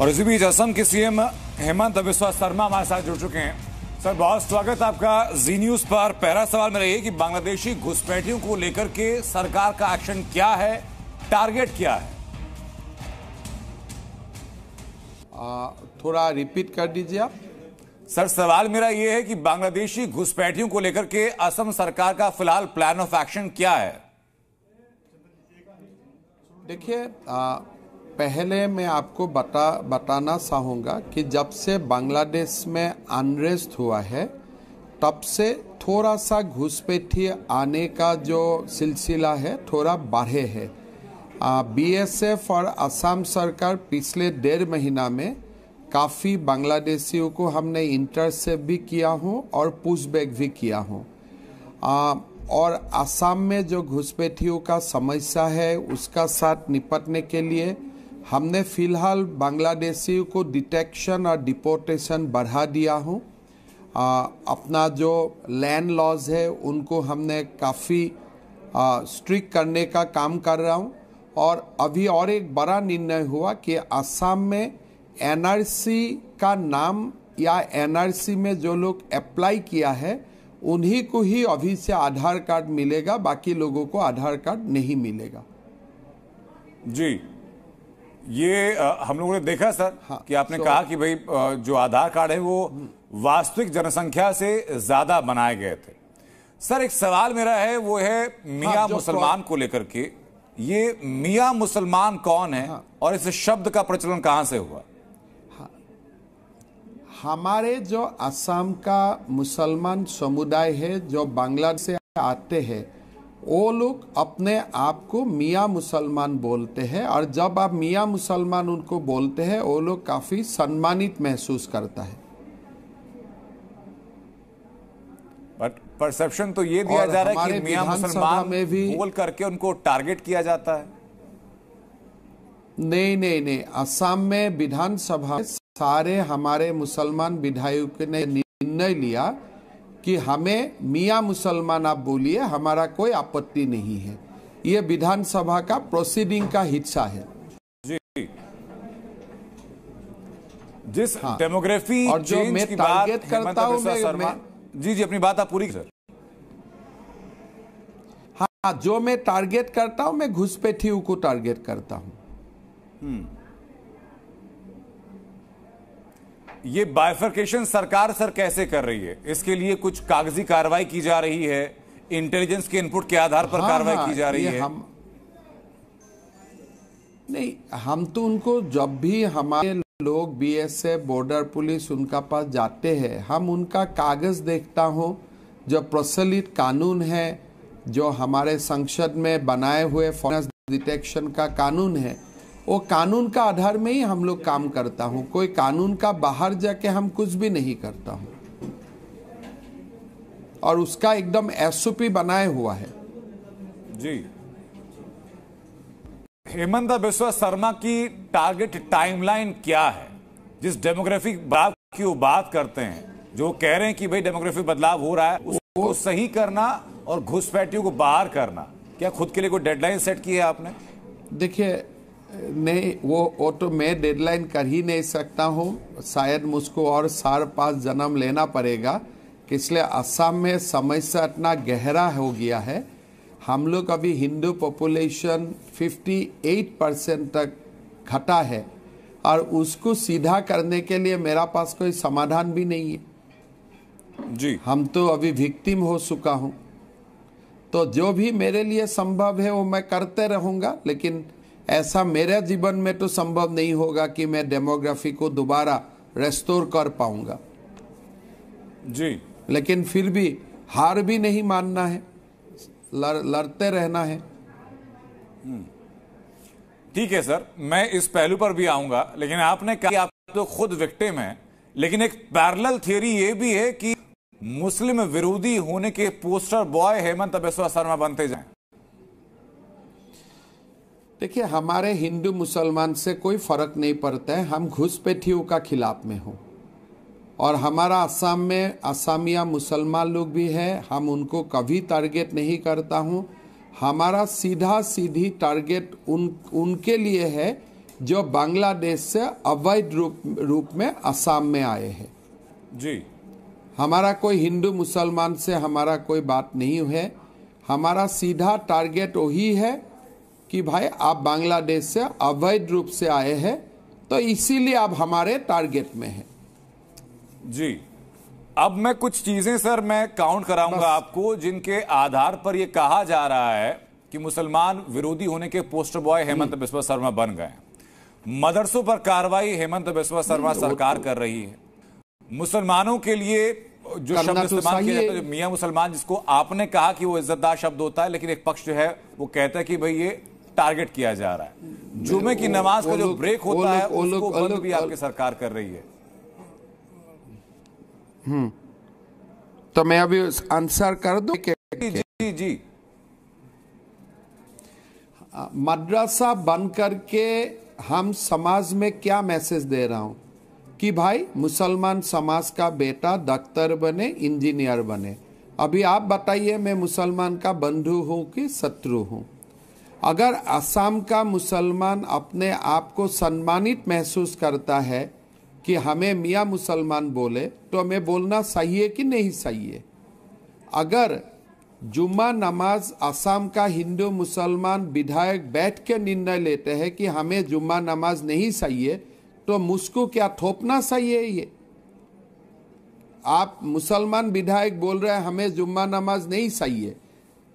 और इसी बीच असम के सीएम हेमंत बिस्वा शर्मा हमारे साथ जुड़ चुके हैं सर बहुत स्वागत आपका जी न्यूज पर पहला सवाल मेरा ये कि बांग्लादेशी घुसपैठियों को लेकर के सरकार का एक्शन क्या है टारगेट क्या है आ, थोड़ा रिपीट कर दीजिए आप सर सवाल मेरा ये है कि बांग्लादेशी घुसपैठियों को लेकर के असम सरकार का फिलहाल प्लान ऑफ एक्शन क्या है देखिए पहले मैं आपको बता बताना चाहूँगा कि जब से बांग्लादेश में अनरेस्ट हुआ है तब से थोड़ा सा घुसपैठी आने का जो सिलसिला है थोड़ा बढ़े है बीएसएफ और असम सरकार पिछले डेढ़ महीना में काफ़ी बांग्लादेशियों को हमने इंटरसेप भी किया हूँ और पुशबैक भी किया हूँ और असम में जो घुसपैठियों का समस्या है उसका साथ निपटने के लिए हमने फ़िलहाल बांग्लादेशियों को डिटेक्शन और डिपोर्टेशन बढ़ा दिया हूँ अपना जो लैंड लॉज है उनको हमने काफ़ी स्ट्रिक करने का काम कर रहा हूँ और अभी और एक बड़ा निर्णय हुआ कि असम में एनआरसी का नाम या एनआरसी में जो लोग अप्लाई किया है उन्हीं को ही अभी से आधार कार्ड मिलेगा बाकी लोगों को आधार कार्ड नहीं मिलेगा जी ये आ, हम लोगों ने देखा सर हाँ, कि आपने कहा कि भाई जो आधार कार्ड है वो वास्तविक जनसंख्या से ज्यादा बनाए गए थे सर एक सवाल मेरा है वो है मियाँ हाँ, मुसलमान को लेकर के ये मियाँ मुसलमान कौन है हाँ, और इस शब्द का प्रचलन कहाँ से हुआ हाँ, हमारे जो असम का मुसलमान समुदाय है जो बांग्लादेश से आते हैं वो लोग अपने आप को मियाँ मुसलमान बोलते हैं और जब आप मियाँ मुसलमान उनको बोलते हैं वो लोग काफ़ी सम्मानित महसूस करता है बट परसेप्शन तो ये दिया जा रहा है कि मियाँ मुसलमान में भी बोल करके उनको टारगेट किया जाता है नहीं नहीं नहीं असम में विधानसभा सारे हमारे मुसलमान विधायक ने निर्णय लिया कि हमें मियाँ मुसलमान आप बोलिए हमारा कोई आपत्ति नहीं है ये विधानसभा का प्रोसीडिंग का हिस्सा है जी जिस हाँ। डेमोग्राफी और जो मैं टारगेट करता हूँ जी जी अपनी बात आप पूरी सर हाँ जो मैं टारगेट करता हूं मैं घुसपैठियों को टारगेट करता हूँ हम्म। ये बायफर्केशन सरकार सर कैसे कर रही है इसके लिए कुछ कागजी कार्रवाई की जा रही है इंटेलिजेंस के इनपुट के आधार पर हाँ, कार्रवाई हाँ, की जा रही है हम नहीं हम तो उनको जब भी हमारे लोग बीएसएफ बॉर्डर पुलिस उनका पास जाते हैं हम उनका कागज देखता हूँ जो प्रचलित कानून है जो हमारे संसद में बनाए हुए फॉरेंस डिटेक्शन का कानून है वो कानून का आधार में ही हम लोग काम करता हूं कोई कानून का बाहर जाके हम कुछ भी नहीं करता हूं और उसका एकदम एसओपी बनाए हुआ है जी हेमंत बिस्व शर्मा की टारगेट टाइमलाइन क्या है जिस डेमोग्राफिक बात की वो बात करते हैं जो कह रहे हैं कि भाई डेमोग्राफी बदलाव हो रहा है उसको सही करना और घुसपैठियों को बाहर करना क्या खुद के लिए कोई डेडलाइन सेट की है आपने देखिए नहीं वो वो तो मैं डेडलाइन कर ही नहीं सकता हूँ शायद मुझको और सार पास जन्म लेना पड़ेगा इसलिए असम में समस्या इतना गहरा हो गया है हम लोग अभी हिंदू पॉपुलेशन 58 परसेंट तक घटा है और उसको सीधा करने के लिए मेरा पास कोई समाधान भी नहीं है जी हम तो अभी विक्टिम हो चुका हूँ तो जो भी मेरे लिए संभव है वो मैं करते रहूँगा लेकिन ऐसा मेरे जीवन में तो संभव नहीं होगा कि मैं डेमोग्राफी को दोबारा रेस्टोर कर पाऊंगा जी लेकिन फिर भी हार भी नहीं मानना है लड़ते लड़ते रहना है हम्म। ठीक है सर मैं इस पहलू पर भी आऊंगा लेकिन आपने कहा आप तो खुद विक्टिम हैं लेकिन एक पैरल थियोरी ये भी है कि मुस्लिम विरोधी होने के पोस्टर बॉय हेमंत बिस्वा शर्मा बनते जाएं देखिए हमारे हिंदू मुसलमान से कोई फ़र्क नहीं पड़ता है हम घुसपैठियों का खिलाफ में हो और हमारा असम में असमिया मुसलमान लोग भी हैं हम उनको कभी टारगेट नहीं करता हूँ हमारा सीधा सीधी टारगेट उन उनके लिए है जो बांग्लादेश से अवैध रूप रूप में असम में आए हैं जी हमारा कोई हिंदू मुसलमान से हमारा कोई बात नहीं है हमारा सीधा टारगेट वही है कि भाई आप बांग्लादेश से अवैध रूप से आए हैं तो इसीलिए आप हमारे टारगेट में हैं जी अब मैं कुछ चीजें सर मैं काउंट कराऊंगा आपको जिनके आधार पर यह कहा जा रहा है कि मुसलमान विरोधी होने के पोस्टर बॉय हेमंत हम्म। बिस्वा शर्मा बन गए मदरसों पर कार्रवाई हेमंत बिस्वा शर्मा हम्म, सरकार तो- कर रही है मुसलमानों के लिए जो शब्द तो इस्तेमाल किया जाता है मियां मुसलमान जिसको आपने कहा कि वो इज्जतदार शब्द होता है लेकिन एक पक्ष जो है वो कहता है कि भाई ये टारगेट किया जा रहा है जुमे की नमाज का जो ब्रेक होता है उसको बंद भी आपकी सरकार कर रही है हम्म। तो मैं अभी आंसर कर दूं जी जी जी हाँ, मद्रासा बंद करके हम समाज में क्या मैसेज दे रहा हूं कि भाई मुसलमान समाज का बेटा डॉक्टर बने इंजीनियर बने अभी आप बताइए मैं मुसलमान का बंधु हूं कि शत्रु हूं अगर असम का मुसलमान अपने आप को सम्मानित महसूस करता है कि हमें मियाँ मुसलमान बोले तो हमें बोलना सही है कि नहीं सही है अगर जुम्मा नमाज असम का हिंदू मुसलमान विधायक बैठ के निर्णय लेते हैं कि हमें जुम्मा नमाज नहीं सही है तो मुझको क्या थोपना सही है ये आप मुसलमान विधायक बोल रहे हैं हमें जुम्मा नमाज नहीं सही है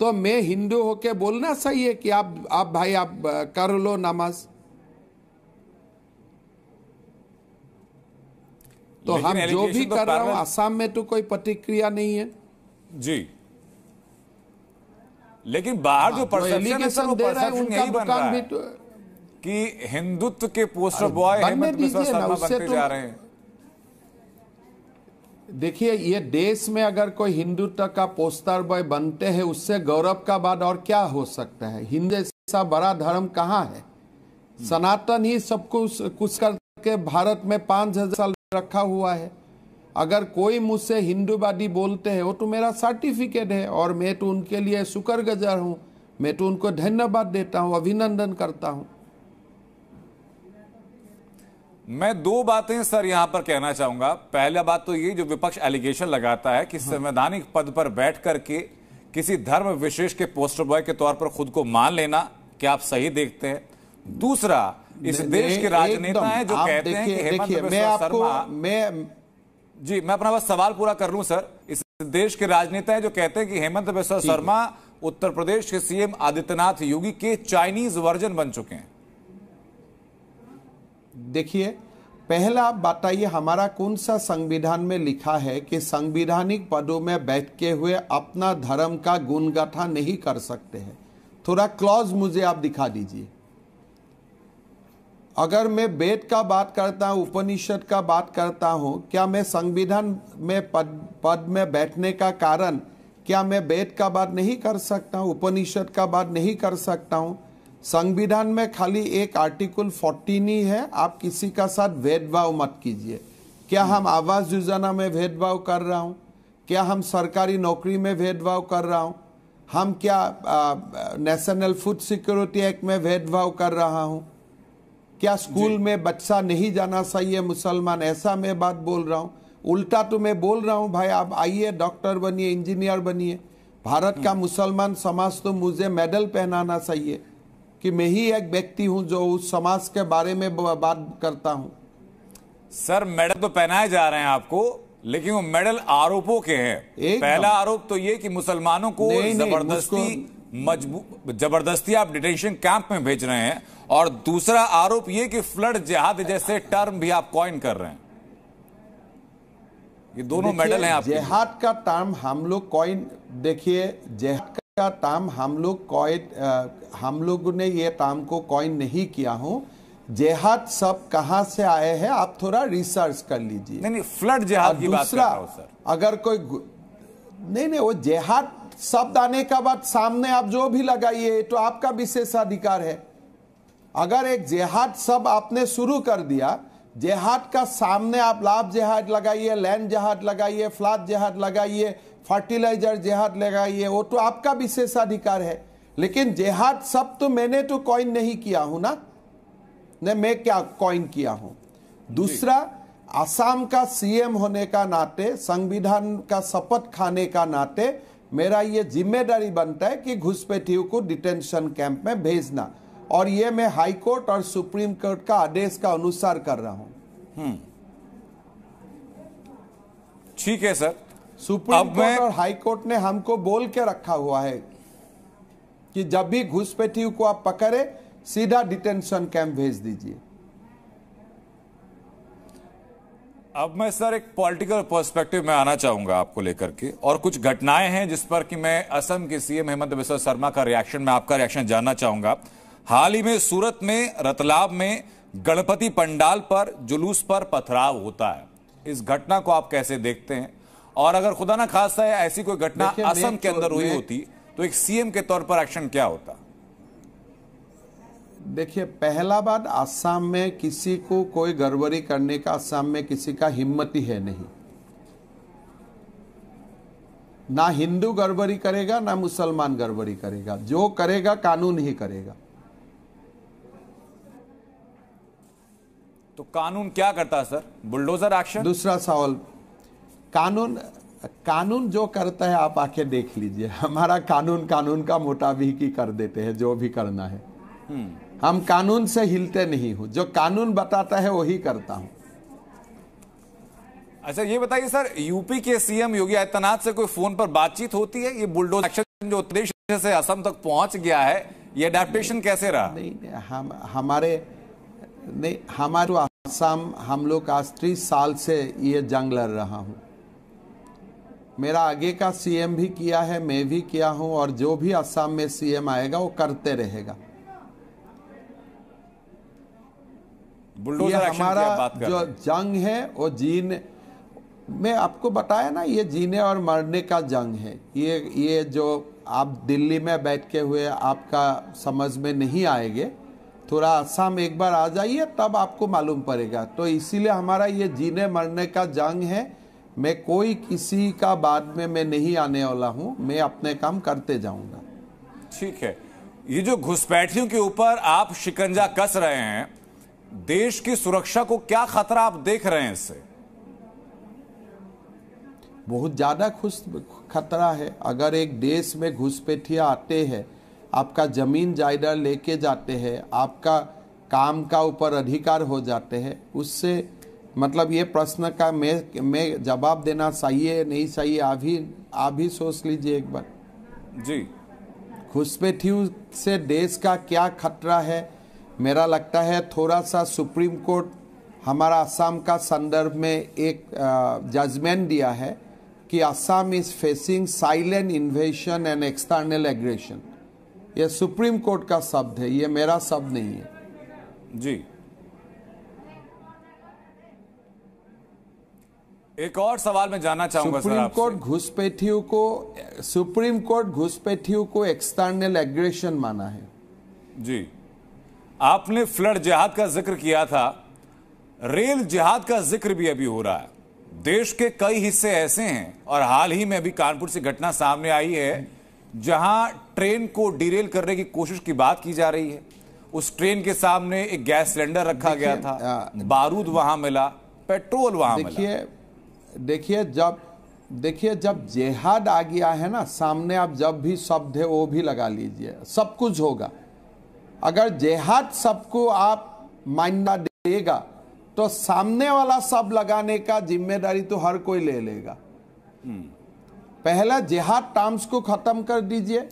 तो मैं हिंदू होके बोलना सही है कि आप आप भाई आप कर लो नमाज तो हम जो भी कर रहा हूं आसाम में तो कोई प्रतिक्रिया नहीं है जी लेकिन बाहर हाँ, जो परसेप्शन है वो उनका बन रहा है तो, कि हिंदुत्व के पोस्टर बॉय हेमंत मतलब तो बनते तो- जा रहे हैं देखिए ये देश में अगर कोई हिंदुत्व का पोस्टर बॉय बनते हैं उससे गौरव का बात और क्या हो सकता है हिंदू ऐसा बड़ा धर्म कहाँ है सनातन ही सब कुछ कुछ करके भारत में पांच हजार साल रखा हुआ है अगर कोई मुझसे हिंदूवादी बोलते हैं वो तो मेरा सर्टिफिकेट है और मैं तो उनके लिए शुक्र गुजार हूँ मैं तो उनको धन्यवाद देता हूँ अभिनंदन करता हूँ मैं दो बातें सर यहां पर कहना चाहूंगा पहला बात तो ये जो विपक्ष एलिगेशन लगाता है कि संवैधानिक पद पर बैठ करके किसी धर्म विशेष के पोस्टर बॉय के तौर पर खुद को मान लेना क्या आप सही देखते हैं दूसरा इस दे, देश के राजनेता हैं जो कहते हैं कि हेमंत शर्मा मैं जी मैं अपना बस सवाल पूरा कर लूं सर इस देश के राजनेता हैं जो कहते हैं कि हेमंत बिस्वा शर्मा उत्तर प्रदेश के सीएम आदित्यनाथ योगी के चाइनीज वर्जन बन चुके हैं देखिए पहला आप बताइए हमारा कौन सा संविधान में लिखा है कि संविधानिक पदों में के हुए अपना धर्म का गुणगाथा नहीं कर सकते हैं थोड़ा क्लॉज मुझे आप दिखा दीजिए अगर मैं वेद का बात करता हूँ उपनिषद का बात करता हूँ क्या मैं संविधान में पद पद में बैठने का कारण क्या मैं वेद का बात नहीं कर सकता हूँ उपनिषद का बात नहीं कर सकता हूँ संविधान में खाली एक आर्टिकल फोर्टीन ही है आप किसी का साथ भेदभाव मत कीजिए क्या हम्म। हम आवास योजना में भेदभाव कर रहा हूँ क्या हम सरकारी नौकरी में भेदभाव कर रहा हूँ हम क्या नेशनल फूड सिक्योरिटी एक्ट में भेदभाव कर रहा हूँ क्या स्कूल में बच्चा नहीं जाना चाहिए मुसलमान ऐसा मैं बात बोल रहा हूँ उल्टा तो मैं बोल रहा हूँ भाई आप आइए डॉक्टर बनिए इंजीनियर बनिए भारत का हम्म। मुसलमान समाज तो मुझे मेडल पहनाना चाहिए कि मैं ही एक व्यक्ति हूं जो उस समाज के बारे में बात करता हूं सर मेडल तो पहनाए जा रहे हैं आपको लेकिन वो मेडल आरोपों के हैं पहला आरोप तो ये कि मुसलमानों को जबरदस्ती जबरदस्ती आप डिटेंशन कैंप में भेज रहे हैं और दूसरा आरोप ये कि फ्लड जिहाद जैसे टर्म भी आप कॉइन कर रहे हैं ये दोनों मेडल हैं आप जिहाद का टर्म हम लोग कॉइन देखिए जिहाद का टर्म हम लोग कॉइन हम लोग ने ये टर्म को कॉइन नहीं किया हूँ जेहाद सब कहाँ से आए हैं आप थोड़ा रिसर्च कर लीजिए नहीं नहीं फ्लड जेहाद की बात कर रहा हूं, सर अगर कोई नहीं नहीं वो जेहाद शब्द आने का बाद सामने आप जो भी लगाइए तो आपका विशेष अधिकार है अगर एक जेहाद सब आपने शुरू कर दिया जेहाद का सामने आप लाभ जेहाद लगाइए लैंड जेहाद लगाइए फ्लाद जेहाद लगाइए फर्टिलाइजर जेहाद लगाइए वो तो आपका विशेषाधिकार है लेकिन जेहाद सब तो मैंने तो कॉइन नहीं किया हूं ना नहीं मैं क्या कॉइन किया हूं दूसरा आसाम का सीएम होने का नाते संविधान का शपथ खाने का नाते मेरा ये जिम्मेदारी बनता है कि घुसपैठियों को डिटेंशन कैंप में भेजना और ये मैं हाई कोर्ट और सुप्रीम कोर्ट का आदेश का अनुसार कर रहा हूं हम्म। ठीक है सर सुप्रीम कोर्ट और हाई कोर्ट ने हमको बोल के रखा हुआ है कि जब भी घुसपैठियों को आप पकड़े सीधा डिटेंशन कैंप भेज दीजिए अब मैं सर एक पॉलिटिकल पर्सपेक्टिव में आना चाहूंगा आपको लेकर के और कुछ घटनाएं हैं जिस पर कि मैं असम के सीएम हेमंत बिस्व शर्मा का रिएक्शन में आपका रिएक्शन जानना चाहूंगा हाल ही में सूरत में रतलाब में गणपति पंडाल पर जुलूस पर पथराव होता है इस घटना को आप कैसे देखते हैं और अगर खुदा ना खासा है ऐसी कोई घटना असम के तो- अंदर हुई होती तो एक सीएम के तौर पर एक्शन क्या होता देखिए पहला बात आसाम में किसी को कोई गड़बड़ी करने का आसाम में किसी का हिम्मत ही है नहीं ना हिंदू गड़बड़ी करेगा ना मुसलमान गड़बड़ी करेगा जो करेगा कानून ही करेगा तो कानून क्या करता सर बुलडोजर एक्शन दूसरा सवाल कानून कानून जो करता है आप आके देख लीजिए हमारा कानून कानून का मोटा भी की कर देते हैं जो भी करना है हम्म। हम कानून से हिलते नहीं हूं जो कानून बताता है वही करता हूँ अच्छा ये बताइए सर यूपी के सीएम योगी आदित्यनाथ से कोई फोन पर बातचीत होती है ये बुलडोज एक्शन जो उत्तर से असम तक पहुंच गया है ये अडेप्टेशन कैसे रहा नहीं, नहीं हम हमारे नहीं हमारे आसाम हम लोग आज तीस साल से ये जंग लड़ रहा हूं मेरा आगे का सीएम भी किया है मैं भी किया हूं और जो भी असम में सीएम आएगा वो करते रहेगा ये हमारा जो जंग है वो जीने मैं आपको बताया ना ये जीने और मरने का जंग है ये ये जो आप दिल्ली में बैठ के हुए आपका समझ में नहीं आएंगे थोड़ा असम एक बार आ जाइए तब आपको मालूम पड़ेगा तो इसीलिए हमारा ये जीने मरने का जंग है मैं कोई किसी का बाद में मैं नहीं आने वाला हूं मैं अपने काम करते जाऊंगा ठीक है ये जो घुसपैठियों के ऊपर आप शिकंजा कस रहे हैं देश की सुरक्षा को क्या खतरा आप देख रहे हैं इससे बहुत ज़्यादा खुश खतरा है अगर एक देश में घुसपैठिया आते हैं आपका ज़मीन जायदाद लेके जाते हैं आपका काम का ऊपर अधिकार हो जाते हैं उससे मतलब ये प्रश्न का मैं मैं जवाब देना चाहिए नहीं चाहिए आप ही आप ही सोच लीजिए एक बार जी घुसपैठियों से देश का क्या खतरा है मेरा लगता है थोड़ा सा सुप्रीम कोर्ट हमारा असम का संदर्भ में एक जजमेंट दिया है कि Assam is facing silent invasion and external aggression ये सुप्रीम कोर्ट का शब्द है ये मेरा शब्द नहीं है जी एक और सवाल मैं जानना चाहूंगा सुप्रीम कोर्ट घुसपैठियों को सुप्रीम कोर्ट घुसपैठियों को एक्सटर्नल एग्रेशन माना है जी आपने फ्लड जिहाद का जिक्र किया था रेल जिहाद का जिक्र भी अभी हो रहा है देश के कई हिस्से ऐसे हैं और हाल ही में अभी कानपुर से घटना सामने आई है जहां ट्रेन को डिरेल करने की कोशिश की बात की जा रही है उस ट्रेन के सामने एक गैस सिलेंडर रखा गया था बारूद वहां मिला पेट्रोल वहां देखिए देखिए जब देखिए जब जेहाद आ गया है ना सामने आप जब भी शब्द है वो भी लगा लीजिए सब कुछ होगा अगर जेहाद सबको आप मान्यता देगा तो सामने वाला सब लगाने का जिम्मेदारी तो हर कोई ले लेगा पहला जेहाद टर्म्स को ख़त्म कर दीजिए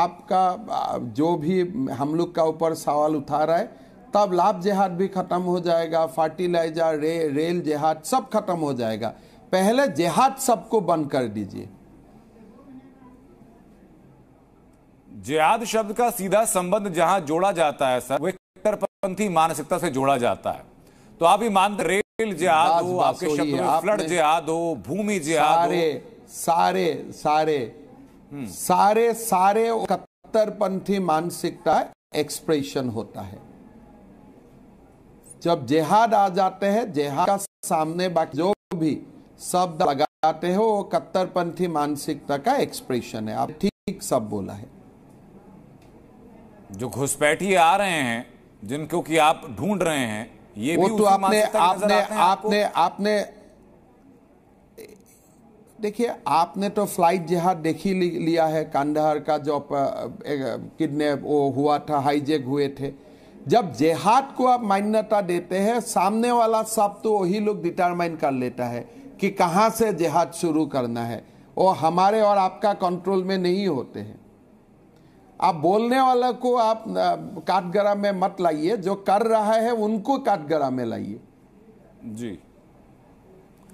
आपका जो भी हम लोग का ऊपर सवाल उठा रहा है तब लाभ जेहाद भी ख़त्म हो जाएगा फर्टिलाइजर रे रेल जेहाद सब खत्म हो जाएगा पहले जिहाद सबको बंद कर दीजिए जिहाद शब्द का सीधा संबंध जहां जोड़ा जाता है सर वो कट्टरपंथी मानसिकता से जोड़ा जाता है तो आप ही मानते रेल जिहाद हो आपके शब्द में फ्लड जिहाद हो भूमि जिहाद सारे सारे सारे हम्म। सारे सारे कट्टरपंथी मानसिकता एक्सप्रेशन होता है जब जिहाद आ जाते हैं जिहाद का सामने बाकी जो भी शब्द लगाते हो वो कट्टरपंथी मानसिकता का एक्सप्रेशन है आप ठीक सब बोला है जो घुसपैठी आ रहे हैं जिनको कि आप ढूंढ रहे हैं ये वो भी तो आपने आपने आपने आपने देखिए आपने तो फ्लाइट जहाज देख ही लिया है कांधार का जो किडनैप वो हुआ था हाईजेक हुए थे जब जेहाद को आप मान्यता देते हैं सामने वाला सब तो वही लोग डिटरमाइन कर लेता है कि कहां से जिहाद शुरू करना है वो हमारे और आपका कंट्रोल में नहीं होते हैं आप बोलने वाला को आप काटगरा में मत लाइए जो कर रहा है उनको काटगरा में लाइए जी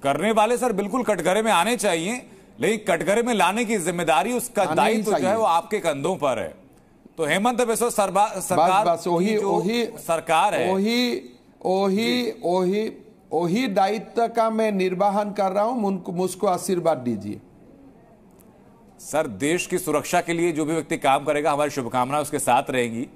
करने वाले सर बिल्कुल कटघरे में आने चाहिए लेकिन कटघरे में लाने की जिम्मेदारी उसका दायित्व जो है वो आपके कंधों पर है तो हेमंत बिस्व सरकार बस, बस, ओही, ओही, सरकार है ओही ओही ओही वही दायित्व का मैं निर्वाहन कर रहा हूं मुझको आशीर्वाद दीजिए सर देश की सुरक्षा के लिए जो भी व्यक्ति काम करेगा हमारी शुभकामनाएं उसके साथ रहेंगी